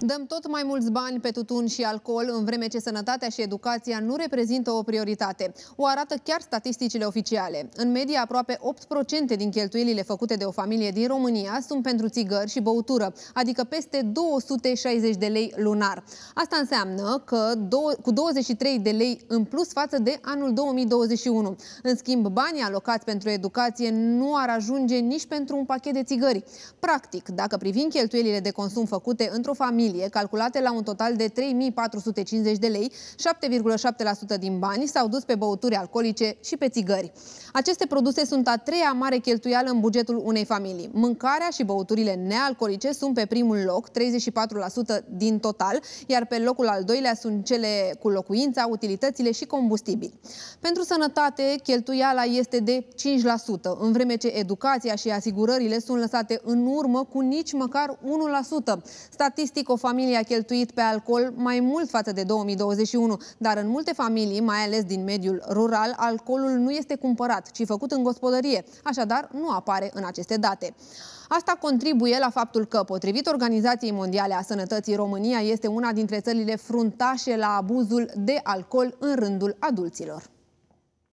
Dăm tot mai mulți bani pe tutun și alcool, în vreme ce sănătatea și educația nu reprezintă o prioritate. O arată chiar statisticile oficiale. În medie, aproape 8% din cheltuielile făcute de o familie din România sunt pentru țigări și băutură, adică peste 260 de lei lunar. Asta înseamnă că cu 23 de lei în plus față de anul 2021. În schimb, banii alocați pentru educație nu ar ajunge nici pentru un pachet de țigări. Practic, dacă privim cheltuielile de consum făcute într-o familie, familie, calculate la un total de 3.450 de lei, 7,7% din bani s-au dus pe băuturi alcoolice și pe țigări. Aceste produse sunt a treia mare cheltuială în bugetul unei familii. Mâncarea și băuturile nealcoolice sunt pe primul loc, 34% din total, iar pe locul al doilea sunt cele cu locuința, utilitățile și combustibili. Pentru sănătate, cheltuiala este de 5%, în vreme ce educația și asigurările sunt lăsate în urmă cu nici măcar 1%. Statistic, o familie a cheltuit pe alcool mai mult față de 2021, dar în multe familii, mai ales din mediul rural, alcoolul nu este cumpărat, ci făcut în gospodărie, așadar nu apare în aceste date. Asta contribuie la faptul că, potrivit Organizației Mondiale a Sănătății, România este una dintre țările fruntașe la abuzul de alcool în rândul adulților.